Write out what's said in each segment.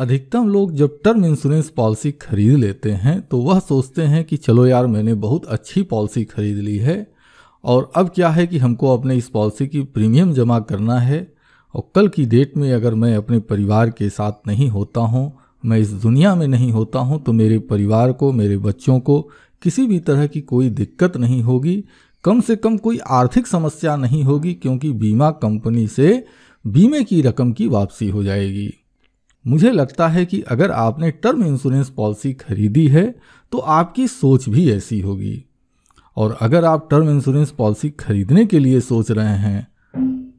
अधिकतम लोग जब टर्म इंश्योरेंस पॉलिसी खरीद लेते हैं तो वह सोचते हैं कि चलो यार मैंने बहुत अच्छी पॉलिसी खरीद ली है और अब क्या है कि हमको अपने इस पॉलिसी की प्रीमियम जमा करना है और कल की डेट में अगर मैं अपने परिवार के साथ नहीं होता हूँ मैं इस दुनिया में नहीं होता हूँ तो मेरे परिवार को मेरे बच्चों को किसी भी तरह की कोई दिक्कत नहीं होगी कम से कम कोई आर्थिक समस्या नहीं होगी क्योंकि बीमा कंपनी से बीमे की रकम की वापसी हो जाएगी मुझे लगता है कि अगर आपने टर्म इंश्योरेंस पॉलिसी खरीदी है तो आपकी सोच भी ऐसी होगी और अगर आप टर्म इंश्योरेंस पॉलिसी खरीदने के लिए सोच रहे हैं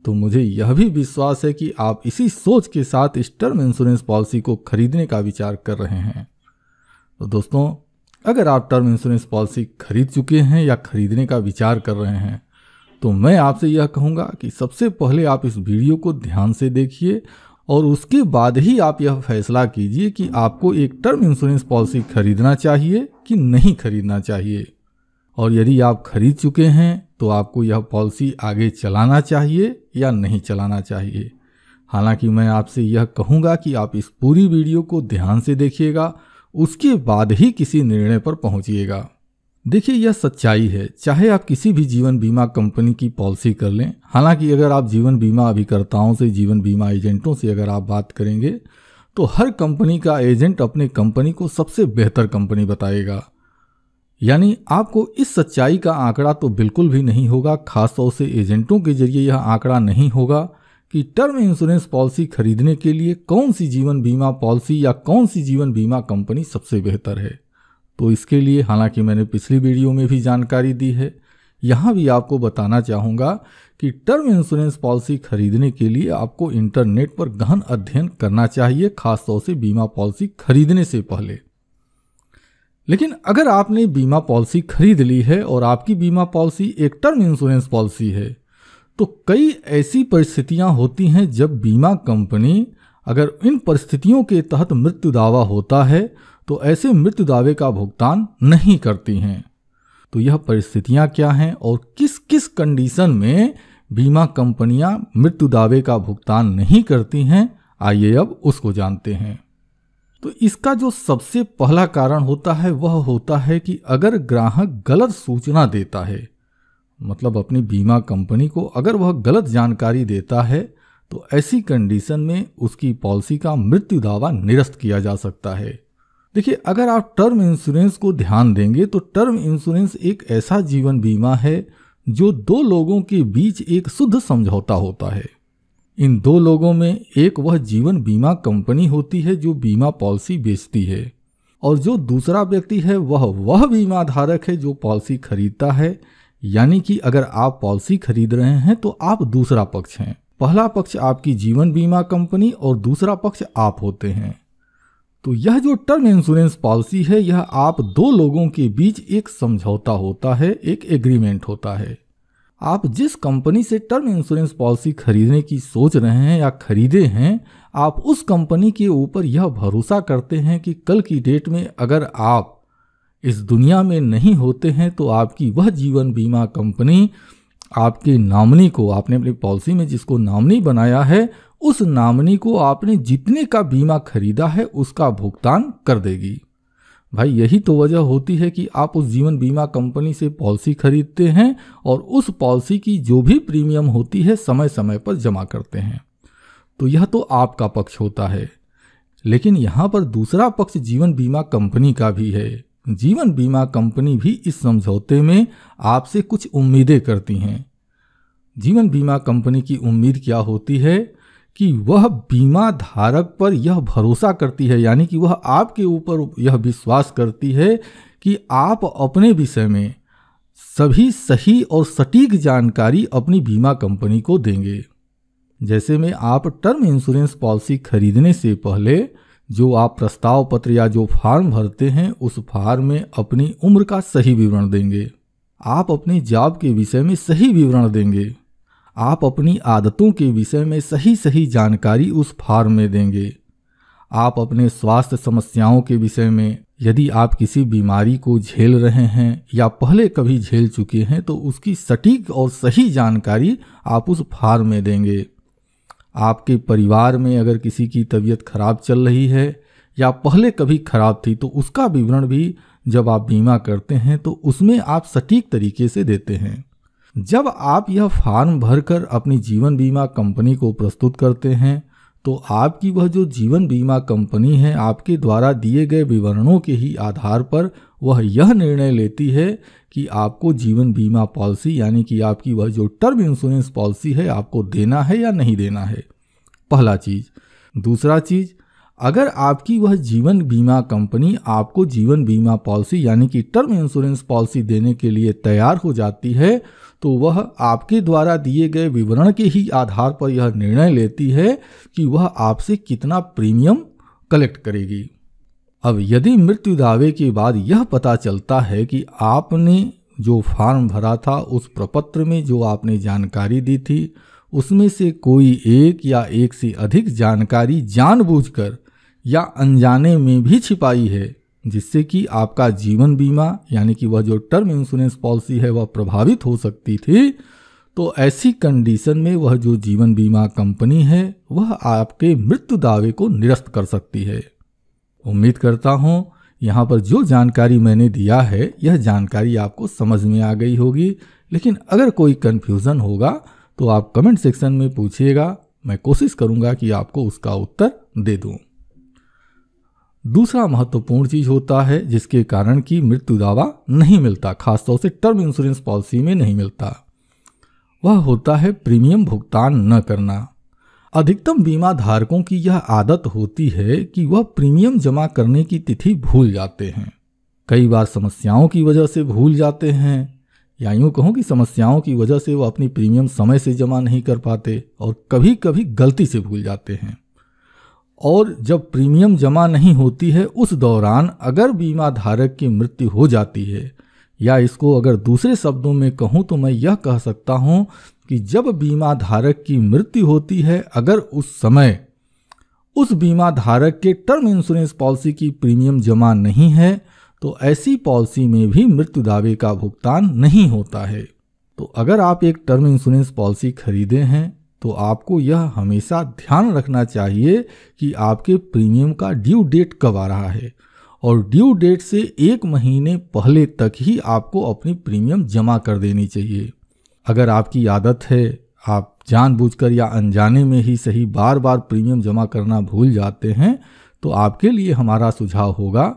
तो मुझे यह भी विश्वास है कि आप इसी सोच के साथ इस टर्म इंश्योरेंस पॉलिसी को खरीदने का विचार कर रहे हैं तो दोस्तों अगर आप टर्म इंश्योरेंस पॉलिसी खरीद चुके हैं या खरीदने का विचार कर रहे हैं तो मैं आपसे यह कहूँगा कि सबसे पहले आप इस वीडियो को ध्यान से देखिए और उसके बाद ही आप यह फैसला कीजिए कि आपको एक टर्म इंश्योरेंस पॉलिसी खरीदना चाहिए कि नहीं खरीदना चाहिए और यदि आप खरीद चुके हैं तो आपको यह पॉलिसी आगे चलाना चाहिए या नहीं चलाना चाहिए हालांकि मैं आपसे यह कहूँगा कि आप इस पूरी वीडियो को ध्यान से देखिएगा उसके बाद ही किसी निर्णय पर पहुँचिएगा देखिए यह सच्चाई है चाहे आप किसी भी जीवन बीमा कंपनी की पॉलिसी कर लें हालांकि अगर आप जीवन बीमा अभिकर्ताओं से जीवन बीमा एजेंटों से अगर आप बात करेंगे तो हर कंपनी का एजेंट अपने कंपनी को सबसे बेहतर कंपनी बताएगा यानी आपको इस सच्चाई का आंकड़ा तो बिल्कुल भी नहीं होगा खासतौर से एजेंटों के जरिए यह आंकड़ा नहीं होगा कि टर्म इंश्योरेंस पॉलिसी खरीदने के लिए कौन सी जीवन बीमा पॉलिसी या कौन सी जीवन बीमा कंपनी सबसे बेहतर है तो इसके लिए हालांकि मैंने पिछली वीडियो में भी जानकारी दी है यहाँ भी आपको बताना चाहूँगा कि टर्म इंश्योरेंस पॉलिसी खरीदने के लिए आपको इंटरनेट पर गहन अध्ययन करना चाहिए खासतौर से बीमा पॉलिसी खरीदने से पहले लेकिन अगर आपने बीमा पॉलिसी खरीद ली है और आपकी बीमा पॉलिसी एक टर्म इंश्योरेंस पॉलिसी है तो कई ऐसी परिस्थितियां होती हैं जब बीमा कंपनी अगर इन परिस्थितियों के तहत मृत्यु दावा होता है तो ऐसे मृत्यु दावे का भुगतान नहीं करती हैं तो यह परिस्थितियां क्या हैं और किस किस कंडीशन में बीमा कंपनियां मृत्यु दावे का भुगतान नहीं करती हैं आइए अब उसको जानते हैं तो इसका जो सबसे पहला कारण होता है वह होता है कि अगर ग्राहक गलत सूचना देता है मतलब अपनी बीमा कंपनी को अगर वह गलत जानकारी देता है तो ऐसी कंडीशन में उसकी पॉलिसी का मृत्यु दावा निरस्त किया जा सकता है देखिए अगर आप टर्म इंश्योरेंस को ध्यान देंगे तो टर्म इंश्योरेंस एक ऐसा जीवन बीमा है जो दो लोगों के बीच एक शुद्ध समझौता होता है इन दो लोगों में एक वह जीवन बीमा कंपनी होती है जो बीमा पॉलिसी बेचती है और जो दूसरा व्यक्ति है वह वह बीमा धारक है जो पॉलिसी खरीदता है यानी कि अगर आप पॉलिसी खरीद रहे हैं तो आप दूसरा पक्ष हैं पहला पक्ष आपकी जीवन बीमा कंपनी और दूसरा पक्ष आप होते हैं तो यह जो टर्म इंश्योरेंस पॉलिसी है यह आप दो लोगों के बीच एक समझौता होता है एक एग्रीमेंट होता है आप जिस कंपनी से टर्म इंश्योरेंस पॉलिसी खरीदने की सोच रहे हैं या खरीदे हैं आप उस कंपनी के ऊपर यह भरोसा करते हैं कि कल की डेट में अगर आप इस दुनिया में नहीं होते हैं तो आपकी वह जीवन बीमा कंपनी आपके नामनी को आपने अपनी पॉलिसी में जिसको नामनी बनाया है उस नामनी को आपने जितने का बीमा खरीदा है उसका भुगतान कर देगी भाई यही तो वजह होती है कि आप उस जीवन बीमा कंपनी से पॉलिसी खरीदते हैं और उस पॉलिसी की जो भी प्रीमियम होती है समय समय पर जमा करते हैं तो यह तो आपका पक्ष होता है लेकिन यहाँ पर दूसरा पक्ष जीवन बीमा कंपनी का भी है जीवन बीमा कंपनी भी इस समझौते में आपसे कुछ उम्मीदें करती हैं जीवन बीमा कंपनी की उम्मीद क्या होती है कि वह बीमा धारक पर यह भरोसा करती है यानी कि वह आपके ऊपर यह विश्वास करती है कि आप अपने विषय में सभी सही और सटीक जानकारी अपनी बीमा कंपनी को देंगे जैसे में आप टर्म इंश्योरेंस पॉलिसी खरीदने से पहले जो आप प्रस्ताव पत्र या जो फार्म भरते हैं उस फार्म में अपनी उम्र का सही विवरण देंगे आप अपने जॉब के विषय में सही विवरण देंगे आप अपनी आदतों के विषय में सही सही जानकारी उस फार्म में देंगे आप अपने स्वास्थ्य समस्याओं के विषय में यदि आप किसी बीमारी को झेल रहे हैं या पहले कभी झेल चुके हैं तो उसकी सटीक और सही जानकारी आप उस फार्म में देंगे आपके परिवार में अगर किसी की तबीयत खराब चल रही है या पहले कभी खराब थी तो उसका विवरण भी जब आप बीमा करते हैं तो उसमें आप सटीक तरीके से देते हैं जब आप यह फॉर्म भरकर अपनी जीवन बीमा कंपनी को प्रस्तुत करते हैं तो आपकी वह जो जीवन बीमा कंपनी है आपके द्वारा दिए गए विवरणों के ही आधार पर वह यह निर्णय लेती है कि आपको जीवन बीमा पॉलिसी यानी कि आपकी वह जो टर्म इंश्योरेंस पॉलिसी है आपको देना है या नहीं देना है पहला चीज दूसरा चीज अगर आपकी वह जीवन बीमा कंपनी आपको जीवन बीमा पॉलिसी यानी कि टर्म इंश्योरेंस पॉलिसी देने के लिए तैयार हो जाती है तो वह आपके द्वारा दिए गए विवरण के ही आधार पर यह निर्णय लेती है कि वह आपसे कितना प्रीमियम कलेक्ट करेगी अब यदि मृत्यु दावे के बाद यह पता चलता है कि आपने जो फॉर्म भरा था उस प्रपत्र में जो आपने जानकारी दी थी उसमें से कोई एक या एक से अधिक जानकारी जानबूझकर या अनजाने में भी छिपाई है जिससे कि आपका जीवन बीमा यानी कि वह जो टर्म इंश्योरेंस पॉलिसी है वह प्रभावित हो सकती थी तो ऐसी कंडीशन में वह जो जीवन बीमा कंपनी है वह आपके मृत्यु दावे को निरस्त कर सकती है उम्मीद करता हूँ यहाँ पर जो जानकारी मैंने दिया है यह जानकारी आपको समझ में आ गई होगी लेकिन अगर कोई कन्फ्यूज़न होगा तो आप कमेंट सेक्शन में पूछिएगा मैं कोशिश करूँगा कि आपको उसका उत्तर दे दूँ दूसरा महत्वपूर्ण चीज होता है जिसके कारण कि मृत्यु दावा नहीं मिलता खासतौर से टर्म इंश्योरेंस पॉलिसी में नहीं मिलता वह होता है प्रीमियम भुगतान न करना अधिकतम बीमा धारकों की यह आदत होती है कि वह प्रीमियम जमा करने की तिथि भूल जाते हैं कई बार समस्याओं की वजह से भूल जाते हैं या यूँ कहूँ कि समस्याओं की वजह से वह अपनी प्रीमियम समय से जमा नहीं कर पाते और कभी कभी गलती से भूल जाते हैं और जब प्रीमियम जमा नहीं होती है उस दौरान अगर बीमा धारक की मृत्यु हो जाती है या इसको अगर दूसरे शब्दों में कहूँ तो मैं यह कह सकता हूँ कि जब बीमा धारक की मृत्यु होती है अगर उस समय उस बीमा धारक के टर्म इंश्योरेंस पॉलिसी की प्रीमियम जमा नहीं है तो ऐसी पॉलिसी में भी मृत्यु दावे का भुगतान नहीं होता है तो अगर आप एक टर्म इंश्योरेंस पॉलिसी खरीदे हैं तो आपको यह हमेशा ध्यान रखना चाहिए कि आपके प्रीमियम का ड्यू डेट कब आ रहा है और ड्यू डेट से एक महीने पहले तक ही आपको अपनी प्रीमियम जमा कर देनी चाहिए अगर आपकी आदत है आप जानबूझकर या अनजाने में ही सही बार बार प्रीमियम जमा करना भूल जाते हैं तो आपके लिए हमारा सुझाव होगा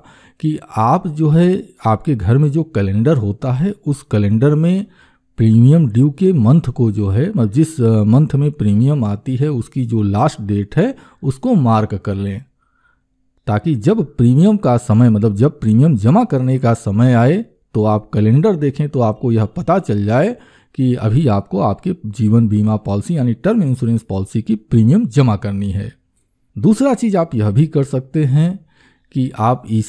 कि आप जो है आपके घर में जो कैलेंडर होता है उस कैलेंडर में प्रीमियम ड्यू के मंथ को जो है मतलब जिस मंथ में प्रीमियम आती है उसकी जो लास्ट डेट है उसको मार्क कर लें ताकि जब प्रीमियम का समय मतलब जब प्रीमियम जमा करने का समय आए तो आप कैलेंडर देखें तो आपको यह पता चल जाए कि अभी आपको आपके जीवन बीमा पॉलिसी यानी टर्म इंश्योरेंस पॉलिसी की प्रीमियम जमा करनी है दूसरा चीज़ आप यह भी कर सकते हैं कि आप ई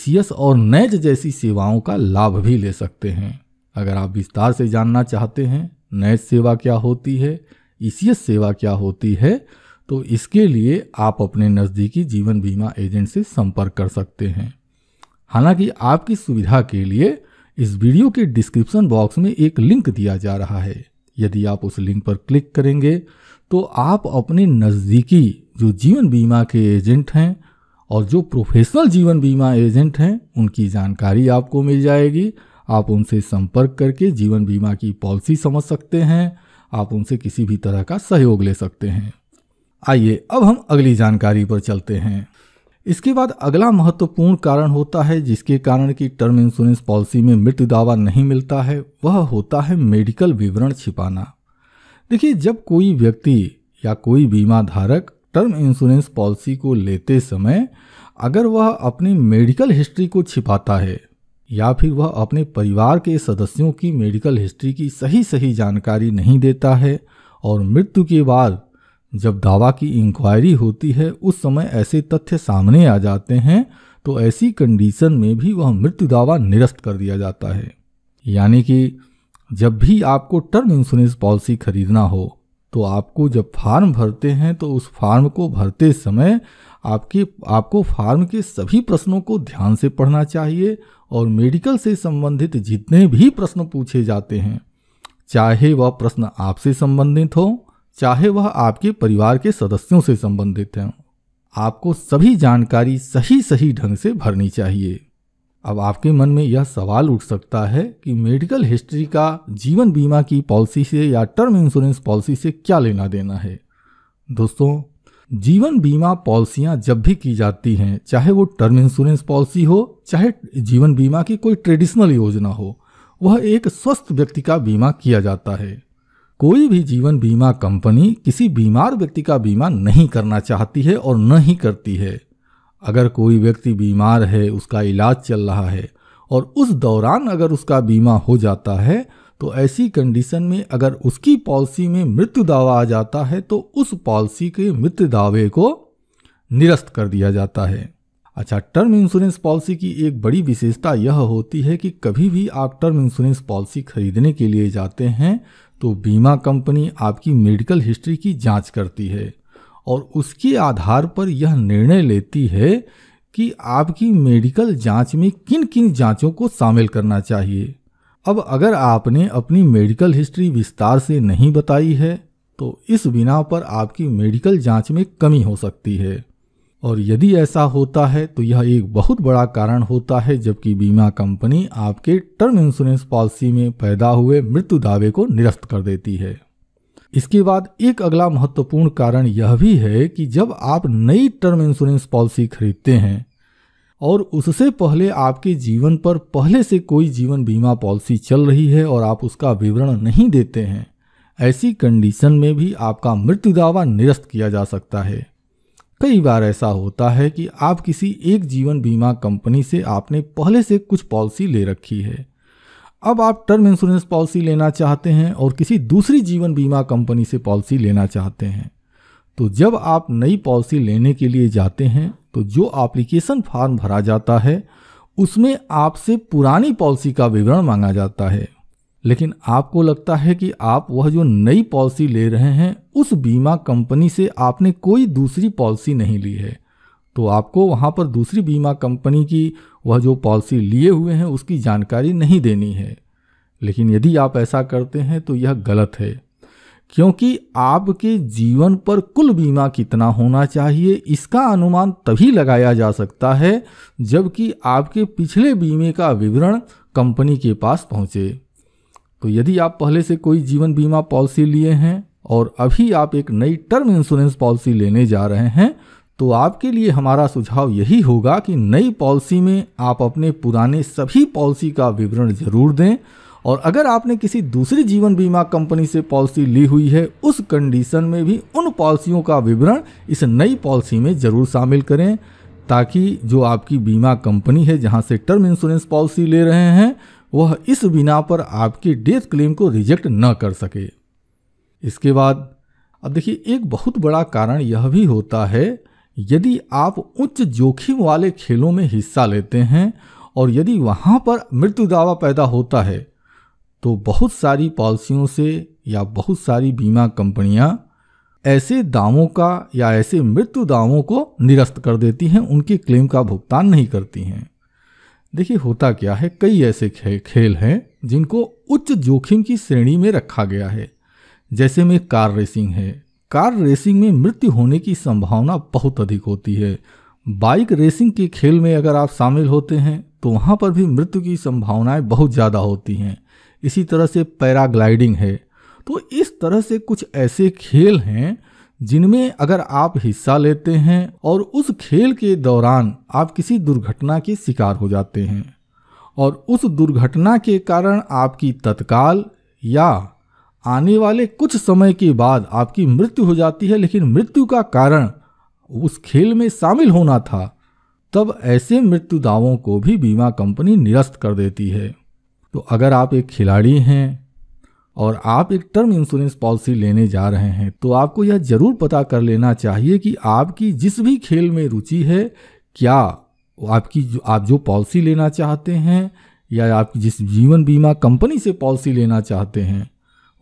और नैज जैसी सेवाओं का लाभ भी ले सकते हैं अगर आप विस्तार से जानना चाहते हैं नए सेवा क्या होती है ईसीएस सेवा क्या होती है तो इसके लिए आप अपने नज़दीकी जीवन बीमा एजेंट से संपर्क कर सकते हैं हालांकि आपकी सुविधा के लिए इस वीडियो के डिस्क्रिप्शन बॉक्स में एक लिंक दिया जा रहा है यदि आप उस लिंक पर क्लिक करेंगे तो आप अपने नज़दीकी जो जीवन बीमा के एजेंट हैं और जो प्रोफेशनल जीवन बीमा एजेंट हैं उनकी जानकारी आपको मिल जाएगी आप उनसे संपर्क करके जीवन बीमा की पॉलिसी समझ सकते हैं आप उनसे किसी भी तरह का सहयोग ले सकते हैं आइए अब हम अगली जानकारी पर चलते हैं इसके बाद अगला महत्वपूर्ण कारण होता है जिसके कारण कि टर्म इंश्योरेंस पॉलिसी में मृत्यु दावा नहीं मिलता है वह होता है मेडिकल विवरण छिपाना देखिए जब कोई व्यक्ति या कोई बीमा धारक टर्म इंश्योरेंस पॉलिसी को लेते समय अगर वह अपनी मेडिकल हिस्ट्री को छिपाता है या फिर वह अपने परिवार के सदस्यों की मेडिकल हिस्ट्री की सही सही जानकारी नहीं देता है और मृत्यु के बाद जब दावा की इंक्वायरी होती है उस समय ऐसे तथ्य सामने आ जाते हैं तो ऐसी कंडीशन में भी वह मृत्यु दावा निरस्त कर दिया जाता है यानी कि जब भी आपको टर्म इंश्योरेंस पॉलिसी खरीदना हो तो आपको जब फार्म भरते हैं तो उस फार्म को भरते समय आपके आपको फार्म के सभी प्रश्नों को ध्यान से पढ़ना चाहिए और मेडिकल से संबंधित जितने भी प्रश्न पूछे जाते हैं चाहे वह प्रश्न आपसे संबंधित हो चाहे वह आपके परिवार के सदस्यों से संबंधित हैं आपको सभी जानकारी सही सही ढंग से भरनी चाहिए अब आपके मन में यह सवाल उठ सकता है कि मेडिकल हिस्ट्री का जीवन बीमा की पॉलिसी से या टर्म इंश्योरेंस पॉलिसी से क्या लेना देना है दोस्तों जीवन बीमा पॉलिसियां जब भी की जाती हैं चाहे वो टर्म इंश्योरेंस पॉलिसी हो चाहे जीवन बीमा की कोई ट्रेडिशनल योजना हो वह एक स्वस्थ व्यक्ति का बीमा किया जाता है कोई भी जीवन बीमा कंपनी किसी बीमार व्यक्ति का बीमा नहीं करना चाहती है और न ही करती है अगर कोई व्यक्ति बीमार है उसका इलाज चल रहा है और उस दौरान अगर उसका बीमा हो जाता है तो ऐसी कंडीशन में अगर उसकी पॉलिसी में मृत्यु दावा आ जाता है तो उस पॉलिसी के मृत्यु दावे को निरस्त कर दिया जाता है अच्छा टर्म इंश्योरेंस पॉलिसी की एक बड़ी विशेषता यह होती है कि कभी भी आप टर्म इंश्योरेंस पॉलिसी खरीदने के लिए जाते हैं तो बीमा कंपनी आपकी मेडिकल हिस्ट्री की जांच करती है और उसके आधार पर यह निर्णय लेती है कि आपकी मेडिकल जांच में किन किन जांचों को शामिल करना चाहिए अब अगर आपने अपनी मेडिकल हिस्ट्री विस्तार से नहीं बताई है तो इस बिना पर आपकी मेडिकल जांच में कमी हो सकती है और यदि ऐसा होता है तो यह एक बहुत बड़ा कारण होता है जबकि बीमा कंपनी आपके टर्म इंश्योरेंस पॉलिसी में पैदा हुए मृत्यु दावे को निरस्त कर देती है इसके बाद एक अगला महत्वपूर्ण कारण यह भी है कि जब आप नई टर्म इंश्योरेंस पॉलिसी खरीदते हैं और उससे पहले आपके जीवन पर पहले से कोई जीवन बीमा पॉलिसी चल रही है और आप उसका विवरण नहीं देते हैं ऐसी कंडीशन में भी आपका मृत्यु दावा निरस्त किया जा सकता है कई बार ऐसा होता है कि आप किसी एक जीवन बीमा कंपनी से आपने पहले से कुछ पॉलिसी ले रखी है अब आप टर्म इंश्योरेंस पॉलिसी लेना चाहते हैं और किसी दूसरी जीवन बीमा कंपनी से पॉलिसी लेना चाहते हैं तो जब आप नई पॉलिसी लेने के लिए जाते हैं तो जो एप्लीकेशन फॉर्म भरा जाता है उसमें आपसे पुरानी पॉलिसी का विवरण मांगा जाता है लेकिन आपको लगता है कि आप वह जो नई पॉलिसी ले रहे हैं उस बीमा कंपनी से आपने कोई दूसरी पॉलिसी नहीं ली है तो आपको वहाँ पर दूसरी बीमा कंपनी की वह जो पॉलिसी लिए हुए हैं उसकी जानकारी नहीं देनी है लेकिन यदि आप ऐसा करते हैं तो यह गलत है क्योंकि आपके जीवन पर कुल बीमा कितना होना चाहिए इसका अनुमान तभी लगाया जा सकता है जबकि आपके पिछले बीमे का विवरण कंपनी के पास पहुंचे तो यदि आप पहले से कोई जीवन बीमा पॉलिसी लिए हैं और अभी आप एक नई टर्म इंश्योरेंस पॉलिसी लेने जा रहे हैं तो आपके लिए हमारा सुझाव यही होगा कि नई पॉलिसी में आप अपने पुराने सभी पॉलिसी का विवरण जरूर दें और अगर आपने किसी दूसरी जीवन बीमा कंपनी से पॉलिसी ली हुई है उस कंडीशन में भी उन पॉलिसियों का विवरण इस नई पॉलिसी में जरूर शामिल करें ताकि जो आपकी बीमा कंपनी है जहां से टर्म इंश्योरेंस पॉलिसी ले रहे हैं वह इस बिना पर आपके डेथ क्लेम को रिजेक्ट न कर सके इसके बाद अब देखिए एक बहुत बड़ा कारण यह भी होता है यदि आप उच्च जोखिम वाले खेलों में हिस्सा लेते हैं और यदि वहाँ पर मृत्यु दावा पैदा होता है तो बहुत सारी पॉलिसियों से या बहुत सारी बीमा कंपनियां ऐसे दावों का या ऐसे मृत्यु दावों को निरस्त कर देती हैं उनके क्लेम का भुगतान नहीं करती हैं देखिए होता क्या है कई ऐसे खे, खेल हैं जिनको उच्च जोखिम की श्रेणी में रखा गया है जैसे में कार रेसिंग है कार रेसिंग में मृत्यु होने की संभावना बहुत अधिक होती है बाइक रेसिंग के खेल में अगर आप शामिल होते हैं तो वहाँ पर भी मृत्यु की संभावनाएं बहुत ज़्यादा होती हैं इसी तरह से पैराग्लाइडिंग है तो इस तरह से कुछ ऐसे खेल हैं जिनमें अगर आप हिस्सा लेते हैं और उस खेल के दौरान आप किसी दुर्घटना के शिकार हो जाते हैं और उस दुर्घटना के कारण आपकी तत्काल या आने वाले कुछ समय के बाद आपकी मृत्यु हो जाती है लेकिन मृत्यु का कारण उस खेल में शामिल होना था तब ऐसे मृत्यु दावों को भी बीमा कंपनी निरस्त कर देती है तो अगर आप एक खिलाड़ी हैं और आप एक टर्म इंश्योरेंस पॉलिसी लेने जा रहे हैं तो आपको यह जरूर पता कर लेना चाहिए कि आपकी जिस भी खेल में रुचि है क्या आपकी जो आप जो पॉलिसी लेना चाहते हैं या आप जिस जीवन बीमा कंपनी से पॉलिसी लेना चाहते हैं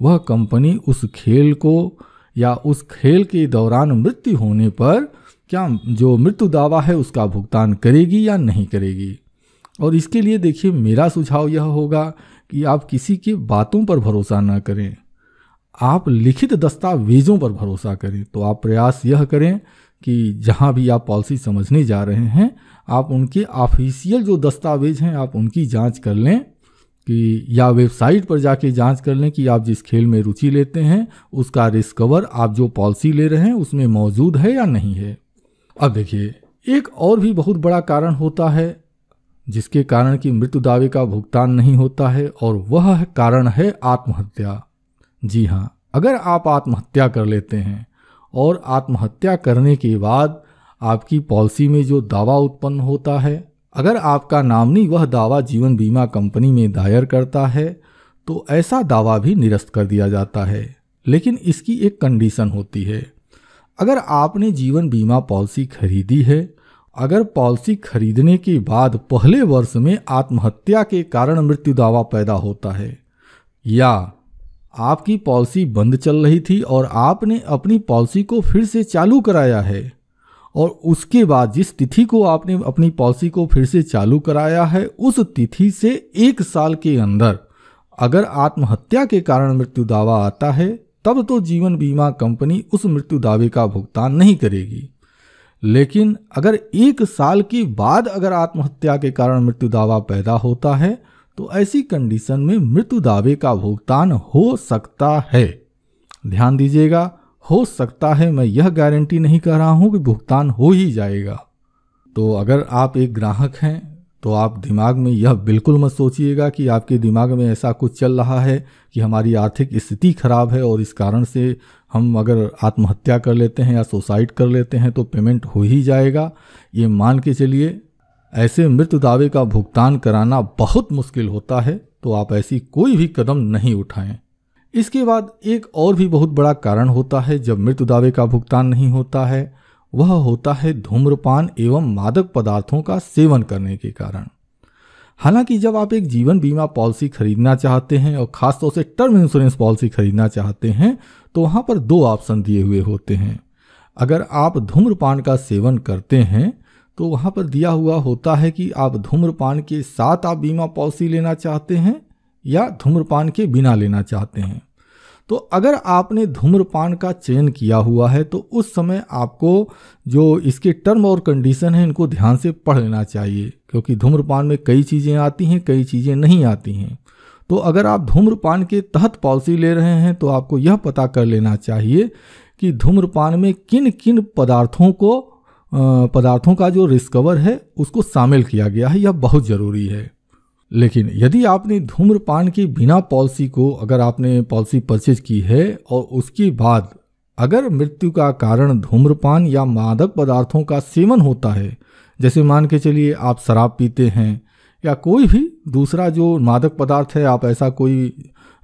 वह कंपनी उस खेल को या उस खेल के दौरान मृत्यु होने पर क्या जो मृत्यु दावा है उसका भुगतान करेगी या नहीं करेगी और इसके लिए देखिए मेरा सुझाव यह होगा कि आप किसी के बातों पर भरोसा ना करें आप लिखित दस्तावेजों पर भरोसा करें तो आप प्रयास यह करें कि जहाँ भी आप पॉलिसी समझने जा रहे हैं आप उनके ऑफिशियल जो दस्तावेज हैं आप उनकी जांच कर लें कि या वेबसाइट पर जाके जांच कर लें कि आप जिस खेल में रुचि लेते हैं उसका रिस्क कवर आप जो पॉलिसी ले रहे हैं उसमें मौजूद है या नहीं है अब देखिए एक और भी बहुत बड़ा कारण होता है जिसके कारण कि मृत्यु दावे का भुगतान नहीं होता है और वह कारण है आत्महत्या जी हाँ अगर आप आत्महत्या कर लेते हैं और आत्महत्या करने के बाद आपकी पॉलिसी में जो दावा उत्पन्न होता है अगर आपका नामनी वह दावा जीवन बीमा कंपनी में दायर करता है तो ऐसा दावा भी निरस्त कर दिया जाता है लेकिन इसकी एक कंडीशन होती है अगर आपने जीवन बीमा पॉलिसी खरीदी है अगर पॉलिसी खरीदने के बाद पहले वर्ष में आत्महत्या के कारण मृत्यु दावा पैदा होता है या आपकी पॉलिसी बंद चल रही थी और आपने अपनी पॉलिसी को फिर से चालू कराया है और उसके बाद जिस तिथि को आपने अपनी पॉलिसी को फिर से चालू कराया है उस तिथि से एक साल के अंदर अगर आत्महत्या के कारण मृत्यु दावा आता है तब तो जीवन बीमा कंपनी उस मृत्यु दावे का भुगतान नहीं करेगी लेकिन अगर एक साल के बाद अगर आत्महत्या के कारण मृत्यु दावा पैदा होता है तो ऐसी कंडीशन में मृत्यु दावे का भुगतान हो सकता है ध्यान दीजिएगा हो सकता है मैं यह गारंटी नहीं कर रहा हूं कि भुगतान हो ही जाएगा तो अगर आप एक ग्राहक हैं तो आप दिमाग में यह बिल्कुल मत सोचिएगा कि आपके दिमाग में ऐसा कुछ चल रहा है कि हमारी आर्थिक स्थिति खराब है और इस कारण से हम अगर आत्महत्या कर लेते हैं या सुसाइड कर लेते हैं तो पेमेंट हो ही जाएगा ये मान के चलिए ऐसे मृत दावे का भुगतान कराना बहुत मुश्किल होता है तो आप ऐसी कोई भी कदम नहीं उठाएं इसके बाद एक और भी बहुत बड़ा कारण होता है जब मृत दावे का भुगतान नहीं होता है वह होता है धूम्रपान एवं मादक पदार्थों का सेवन करने के कारण हालांकि जब आप एक जीवन बीमा पॉलिसी खरीदना चाहते हैं और खासतौर से टर्म इंश्योरेंस पॉलिसी खरीदना चाहते हैं तो वहाँ पर दो ऑप्शन दिए हुए होते हैं अगर आप धूम्रपान का सेवन करते हैं तो वहाँ पर दिया हुआ होता है कि आप धूम्रपान के साथ आप बीमा पॉलिसी लेना चाहते हैं या धूम्रपान के बिना लेना चाहते हैं तो अगर आपने धूम्रपान का चयन किया हुआ है तो उस समय आपको जो इसके टर्म और कंडीशन है इनको ध्यान से पढ़ लेना चाहिए क्योंकि धूम्रपान में कई चीज़ें आती हैं कई चीज़ें नहीं आती हैं तो अगर आप धूम्रपान के तहत पॉलिसी ले रहे हैं तो आपको यह पता कर लेना चाहिए कि धूम्रपान में किन किन पदार्थों को पदार्थों का जो रिस्कवर है उसको शामिल किया गया है यह बहुत ज़रूरी है लेकिन यदि आपने धूम्रपान की बिना पॉलिसी को अगर आपने पॉलिसी परचेज की है और उसके बाद अगर मृत्यु का कारण धूम्रपान या मादक पदार्थों का सेवन होता है जैसे मान के चलिए आप शराब पीते हैं या कोई भी दूसरा जो मादक पदार्थ है आप ऐसा कोई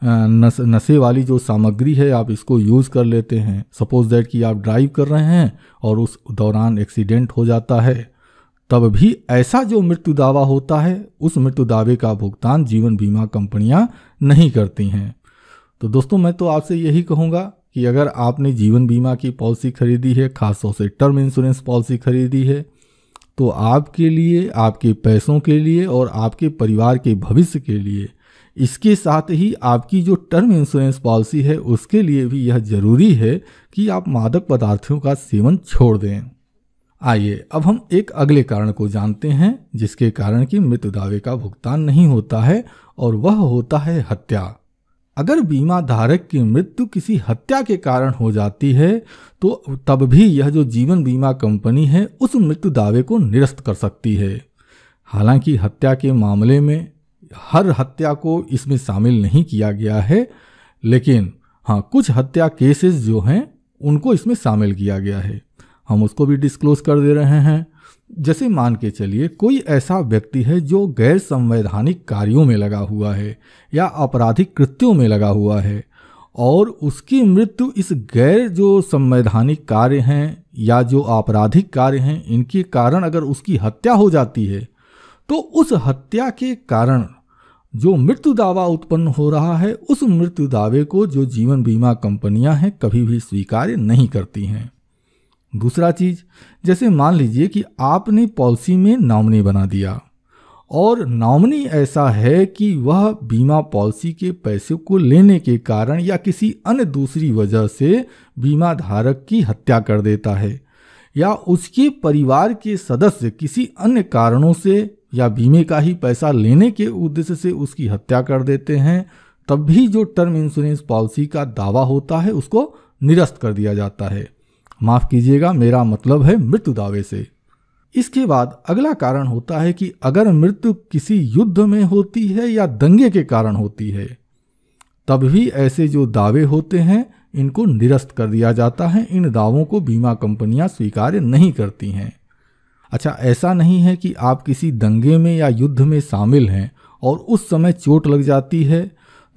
नस, नशे वाली जो सामग्री है आप इसको यूज़ कर लेते हैं सपोज दैट कि आप ड्राइव कर रहे हैं और उस दौरान एक्सीडेंट हो जाता है तब भी ऐसा जो मृत्यु दावा होता है उस मृत्यु दावे का भुगतान जीवन बीमा कंपनियां नहीं करती हैं तो दोस्तों मैं तो आपसे यही कहूँगा कि अगर आपने जीवन बीमा की पॉलिसी खरीदी है खासतौर से टर्म इंश्योरेंस पॉलिसी खरीदी है तो आपके लिए आपके पैसों के लिए और आपके परिवार के भविष्य के लिए इसके साथ ही आपकी जो टर्म इंश्योरेंस पॉलिसी है उसके लिए भी यह जरूरी है कि आप मादक पदार्थों का सेवन छोड़ दें आइए अब हम एक अगले कारण को जानते हैं जिसके कारण कि मृत्यु दावे का भुगतान नहीं होता है और वह होता है हत्या अगर बीमा धारक की मृत्यु किसी हत्या के कारण हो जाती है तो तब भी यह जो जीवन बीमा कंपनी है उस मृत्यु दावे को निरस्त कर सकती है हालांकि हत्या के मामले में हर हत्या को इसमें शामिल नहीं किया गया है लेकिन हाँ कुछ हत्या केसेस जो हैं उनको इसमें शामिल किया गया है हम उसको भी डिस्क्लोज कर दे रहे हैं जैसे मान के चलिए कोई ऐसा व्यक्ति है जो गैर संवैधानिक कार्यों में लगा हुआ है या आपराधिक कृत्यों में लगा हुआ है और उसकी मृत्यु इस गैर जो संवैधानिक कार्य हैं या जो आपराधिक कार्य हैं इनके कारण अगर उसकी हत्या हो जाती है तो उस हत्या के कारण जो मृत्यु दावा उत्पन्न हो रहा है उस मृत्यु दावे को जो जीवन बीमा कंपनियां हैं कभी भी स्वीकार्य नहीं करती हैं दूसरा चीज जैसे मान लीजिए कि आपने पॉलिसी में नॉमनी बना दिया और नॉमनी ऐसा है कि वह बीमा पॉलिसी के पैसे को लेने के कारण या किसी अन्य दूसरी वजह से बीमा धारक की हत्या कर देता है या उसके परिवार के सदस्य किसी अन्य कारणों से या बीमे का ही पैसा लेने के उद्देश्य से उसकी हत्या कर देते हैं तब भी जो टर्म इंश्योरेंस पॉलिसी का दावा होता है उसको निरस्त कर दिया जाता है माफ कीजिएगा मेरा मतलब है मृत्यु दावे से इसके बाद अगला कारण होता है कि अगर मृत्यु किसी युद्ध में होती है या दंगे के कारण होती है तब भी ऐसे जो दावे होते हैं इनको निरस्त कर दिया जाता है इन दावों को बीमा कंपनियां स्वीकार्य नहीं करती हैं अच्छा ऐसा नहीं है कि आप किसी दंगे में या युद्ध में शामिल हैं और उस समय चोट लग जाती है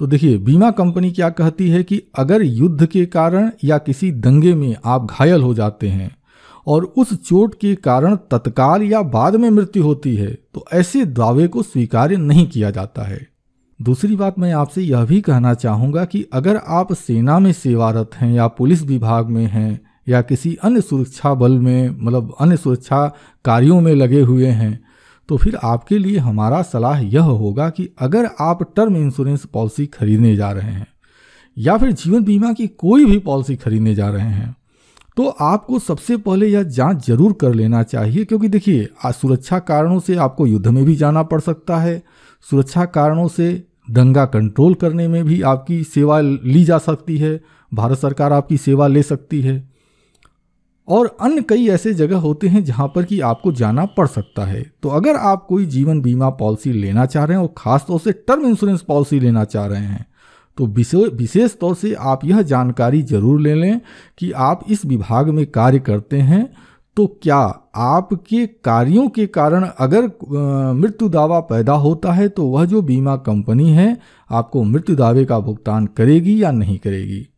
तो देखिए बीमा कंपनी क्या कहती है कि अगर युद्ध के कारण या किसी दंगे में आप घायल हो जाते हैं और उस चोट के कारण तत्काल या बाद में मृत्यु होती है तो ऐसे दावे को स्वीकार्य नहीं किया जाता है दूसरी बात मैं आपसे यह भी कहना चाहूँगा कि अगर आप सेना में सेवारत हैं या पुलिस विभाग में हैं या किसी अन्य सुरक्षा बल में मतलब अन्य सुरक्षा कार्यों में लगे हुए हैं तो फिर आपके लिए हमारा सलाह यह होगा कि अगर आप टर्म इंश्योरेंस पॉलिसी खरीदने जा रहे हैं या फिर जीवन बीमा की कोई भी पॉलिसी खरीदने जा रहे हैं तो आपको सबसे पहले यह जांच जरूर कर लेना चाहिए क्योंकि देखिए आज सुरक्षा कारणों से आपको युद्ध में भी जाना पड़ सकता है सुरक्षा कारणों से दंगा कंट्रोल करने में भी आपकी सेवा ली जा सकती है भारत सरकार आपकी सेवा ले सकती है और अन्य कई ऐसे जगह होते हैं जहां पर कि आपको जाना पड़ सकता है तो अगर आप कोई जीवन बीमा पॉलिसी लेना चाह रहे हैं और खासतौर से टर्म इंश्योरेंस पॉलिसी लेना चाह रहे हैं तो विशेष तौर से आप यह जानकारी जरूर ले लें कि आप इस विभाग में कार्य करते हैं तो क्या आपके कार्यों के कारण अगर मृत्यु दावा पैदा होता है तो वह जो बीमा कंपनी है आपको मृत्यु दावे का भुगतान करेगी या नहीं करेगी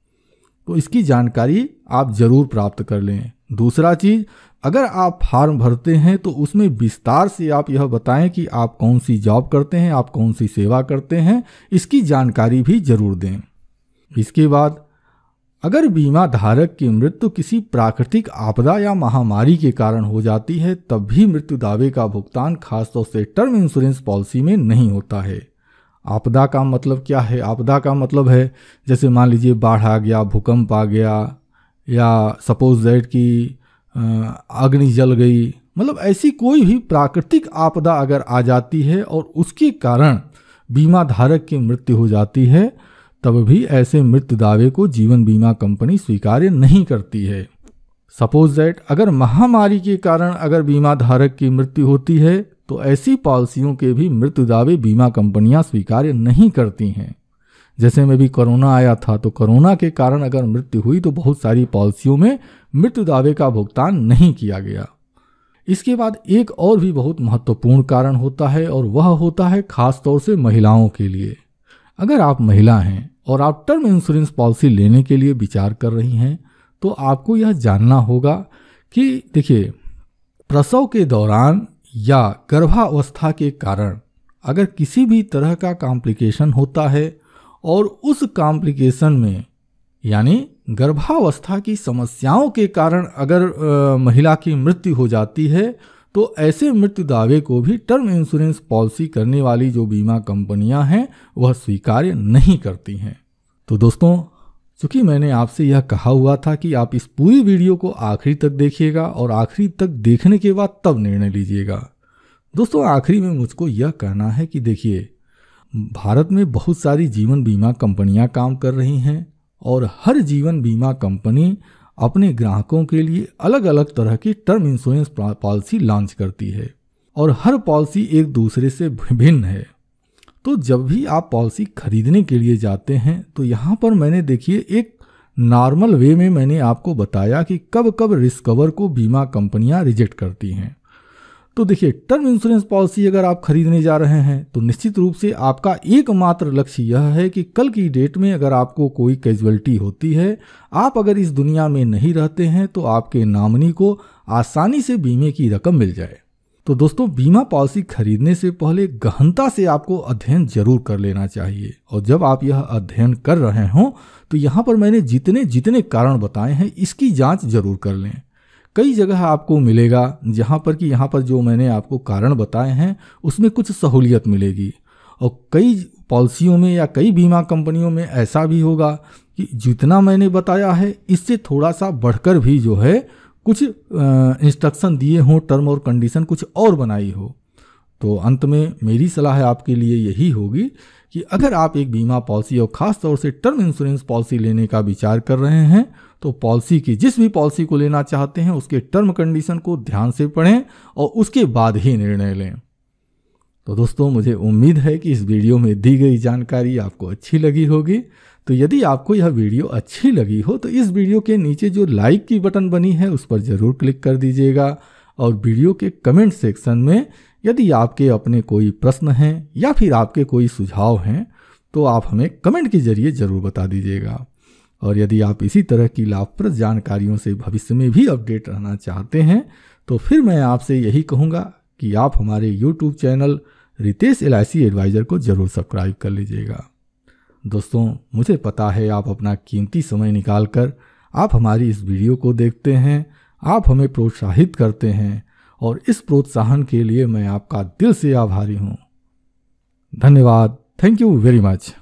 तो इसकी जानकारी आप जरूर प्राप्त कर लें दूसरा चीज अगर आप फार्म भरते हैं तो उसमें विस्तार से आप यह बताएं कि आप कौन सी जॉब करते हैं आप कौन सी सेवा करते हैं इसकी जानकारी भी जरूर दें इसके बाद अगर बीमा धारक की मृत्यु किसी प्राकृतिक आपदा या महामारी के कारण हो जाती है तब भी मृत्यु दावे का भुगतान खासतौर से टर्म इंश्योरेंस पॉलिसी में नहीं होता है आपदा का मतलब क्या है आपदा का मतलब है जैसे मान लीजिए बाढ़ आ गया भूकंप आ गया या सपोज दैट कि अग्नि जल गई मतलब ऐसी कोई भी प्राकृतिक आपदा अगर आ जाती है और उसके कारण बीमा धारक की मृत्यु हो जाती है तब भी ऐसे मृत्यु दावे को जीवन बीमा कंपनी स्वीकार्य नहीं करती है सपोज दैट अगर महामारी के कारण अगर बीमा धारक की मृत्यु होती है तो ऐसी पॉलिसियों के भी मृत्यु दावे बीमा कंपनियां स्वीकार्य नहीं करती हैं जैसे में भी कोरोना आया था तो कोरोना के कारण अगर मृत्यु हुई तो बहुत सारी पॉलिसियों में मृत्यु दावे का भुगतान नहीं किया गया इसके बाद एक और भी बहुत महत्वपूर्ण कारण होता है और वह होता है ख़ास तौर से महिलाओं के लिए अगर आप महिला हैं और आप टर्म इंश्योरेंस पॉलिसी लेने के लिए विचार कर रही हैं तो आपको यह जानना होगा कि देखिए प्रसव के दौरान या गर्भावस्था के कारण अगर किसी भी तरह का कॉम्प्लिकेशन होता है और उस कॉम्प्लिकेशन में यानी गर्भावस्था की समस्याओं के कारण अगर आ, महिला की मृत्यु हो जाती है तो ऐसे मृत्यु दावे को भी टर्म इंश्योरेंस पॉलिसी करने वाली जो बीमा कंपनियां हैं वह स्वीकार्य नहीं करती हैं तो दोस्तों चूँकि मैंने आपसे यह कहा हुआ था कि आप इस पूरी वीडियो को आखिरी तक देखिएगा और आखिरी तक देखने के बाद तब निर्णय लीजिएगा दोस्तों आखिरी में मुझको यह कहना है कि देखिए भारत में बहुत सारी जीवन बीमा कंपनियां काम कर रही हैं और हर जीवन बीमा कंपनी अपने ग्राहकों के लिए अलग अलग तरह की टर्म इंश्योरेंस पॉलिसी लॉन्च करती है और हर पॉलिसी एक दूसरे से भिन्न है तो जब भी आप पॉलिसी खरीदने के लिए जाते हैं तो यहाँ पर मैंने देखिए एक नॉर्मल वे में मैंने आपको बताया कि कब कब रिस्क कवर को बीमा कंपनियाँ रिजेक्ट करती हैं तो देखिए टर्म इंश्योरेंस पॉलिसी अगर आप खरीदने जा रहे हैं तो निश्चित रूप से आपका एकमात्र लक्ष्य यह है कि कल की डेट में अगर आपको कोई कैजुअलिटी होती है आप अगर इस दुनिया में नहीं रहते हैं तो आपके नामनी को आसानी से बीमे की रकम मिल जाए तो दोस्तों बीमा पॉलिसी खरीदने से पहले गहनता से आपको अध्ययन जरूर कर लेना चाहिए और जब आप यह अध्ययन कर रहे हों तो यहाँ पर मैंने जितने जितने कारण बताए हैं इसकी जांच जरूर कर लें कई जगह आपको मिलेगा जहाँ पर कि यहाँ पर जो मैंने आपको कारण बताए हैं उसमें कुछ सहूलियत मिलेगी और कई पॉलिसियों में या कई बीमा कंपनियों में ऐसा भी होगा कि जितना मैंने बताया है इससे थोड़ा सा बढ़कर भी जो है कुछ इंस्ट्रक्शन दिए हों टर्म और कंडीशन कुछ और बनाई हो तो अंत में मेरी सलाह आपके लिए यही होगी कि अगर आप एक बीमा पॉलिसी और ख़ास तौर से टर्म इंश्योरेंस पॉलिसी लेने का विचार कर रहे हैं तो पॉलिसी की जिस भी पॉलिसी को लेना चाहते हैं उसके टर्म कंडीशन को ध्यान से पढ़ें और उसके बाद ही निर्णय लें तो दोस्तों मुझे उम्मीद है कि इस वीडियो में दी गई जानकारी आपको अच्छी लगी होगी तो यदि आपको यह वीडियो अच्छी लगी हो तो इस वीडियो के नीचे जो लाइक की बटन बनी है उस पर ज़रूर क्लिक कर दीजिएगा और वीडियो के कमेंट सेक्शन में यदि आपके अपने कोई प्रश्न हैं या फिर आपके कोई सुझाव हैं तो आप हमें कमेंट के जरिए ज़रूर बता दीजिएगा और यदि आप इसी तरह की लाभप्रद जानकारियों से भविष्य में भी अपडेट रहना चाहते हैं तो फिर मैं आपसे यही कहूँगा कि आप हमारे YouTube channel Ritesh L adviser को ज़रूर सब्सक्राइब कर लीजिएगा दोस्तों मुझे पता है आप अपना कीमती समय निकालकर आप हमारी इस वीडियो को देखते हैं आप हमें प्रोत्साहित करते हैं और इस प्रोत्साहन के लिए मैं आपका दिल से आभारी हूँ धन्यवाद थैंक यू वेरी मच